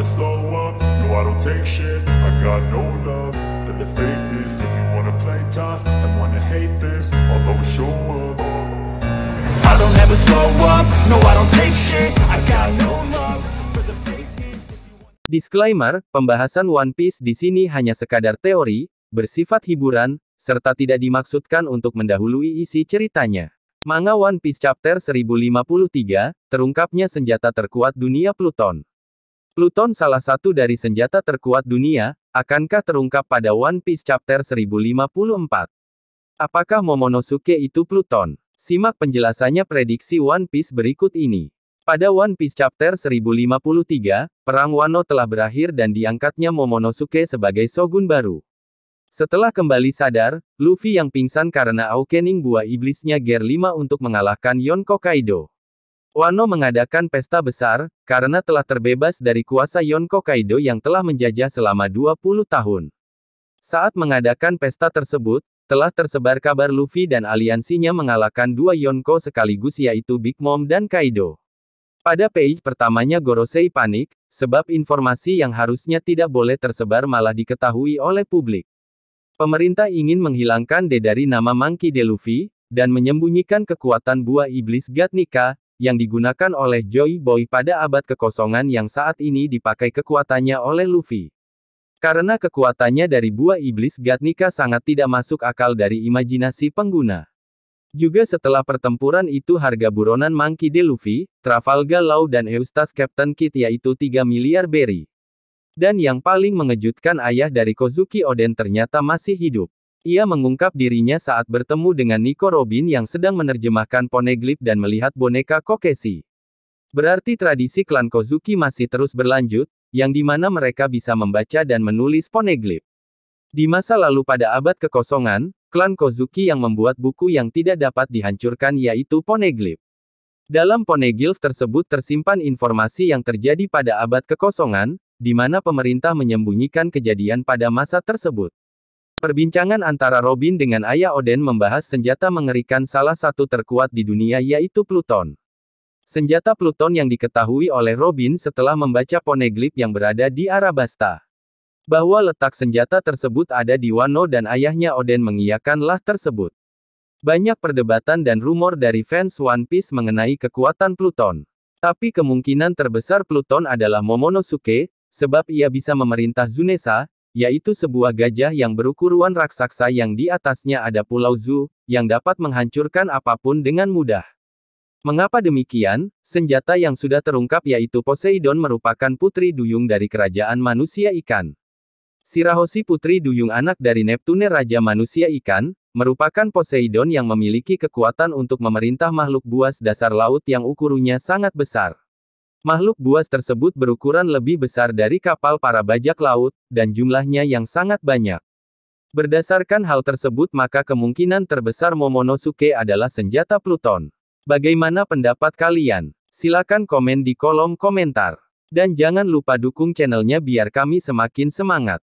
never slow up, no I don't take shit I got no love for the fakeness If you wanna play tough and wanna hate this I'll always show up I don't ever slow up, no I don't take shit I got no love for the fakeness Disclaimer, pembahasan One Piece di sini hanya sekadar teori, bersifat hiburan, serta tidak dimaksudkan untuk mendahului isi ceritanya. Manga One Piece Chapter 1053, terungkapnya senjata terkuat dunia Pluton. Pluton salah satu dari senjata terkuat dunia, akankah terungkap pada One Piece Chapter 1054? Apakah Momonosuke itu Pluton? Simak penjelasannya prediksi One Piece berikut ini. Pada One Piece Chapter 1053, Perang Wano telah berakhir dan diangkatnya Momonosuke sebagai shogun baru. Setelah kembali sadar, Luffy yang pingsan karena Awakening buah iblisnya Gear 5 untuk mengalahkan Yonko Kaido. Wano mengadakan pesta besar, karena telah terbebas dari kuasa Yonko Kaido yang telah menjajah selama 20 tahun. Saat mengadakan pesta tersebut, telah tersebar kabar Luffy dan aliansinya mengalahkan dua Yonko sekaligus yaitu Big Mom dan Kaido. Pada page pertamanya Gorosei panik, sebab informasi yang harusnya tidak boleh tersebar malah diketahui oleh publik. Pemerintah ingin menghilangkan D dari nama Monkey D. Luffy, dan menyembunyikan kekuatan buah iblis Gatnika, yang digunakan oleh Joy Boy pada abad kekosongan yang saat ini dipakai kekuatannya oleh Luffy. Karena kekuatannya dari buah iblis Gatnika sangat tidak masuk akal dari imajinasi pengguna. Juga setelah pertempuran itu harga buronan Monkey D. Luffy, Trafalgar Law dan Eustace Captain Kid yaitu 3 miliar berry. Dan yang paling mengejutkan ayah dari Kozuki Oden ternyata masih hidup. Ia mengungkap dirinya saat bertemu dengan Nico Robin yang sedang menerjemahkan Poneglyph dan melihat boneka Kokeshi. Berarti tradisi klan Kozuki masih terus berlanjut, yang mana mereka bisa membaca dan menulis Poneglyph. Di masa lalu pada abad kekosongan, klan Kozuki yang membuat buku yang tidak dapat dihancurkan yaitu Poneglyph. Dalam Poneglyph tersebut tersimpan informasi yang terjadi pada abad kekosongan, di mana pemerintah menyembunyikan kejadian pada masa tersebut. Perbincangan antara Robin dengan ayah Oden membahas senjata mengerikan salah satu terkuat di dunia yaitu Pluton. Senjata Pluton yang diketahui oleh Robin setelah membaca poneglyph yang berada di Arabasta. Bahwa letak senjata tersebut ada di Wano dan ayahnya Oden mengiyakanlah tersebut. Banyak perdebatan dan rumor dari fans One Piece mengenai kekuatan Pluton. Tapi kemungkinan terbesar Pluton adalah Momonosuke, sebab ia bisa memerintah Zunesa, yaitu sebuah gajah yang berukuran raksasa yang di atasnya ada pulau Zu, yang dapat menghancurkan apapun dengan mudah. Mengapa demikian? Senjata yang sudah terungkap yaitu Poseidon merupakan putri duyung dari kerajaan manusia ikan. Sirahosi putri duyung anak dari Neptune Raja Manusia Ikan, merupakan Poseidon yang memiliki kekuatan untuk memerintah makhluk buas dasar laut yang ukurannya sangat besar. Makhluk buas tersebut berukuran lebih besar dari kapal para bajak laut, dan jumlahnya yang sangat banyak. Berdasarkan hal tersebut maka kemungkinan terbesar Momonosuke adalah senjata Pluton. Bagaimana pendapat kalian? Silakan komen di kolom komentar. Dan jangan lupa dukung channelnya biar kami semakin semangat.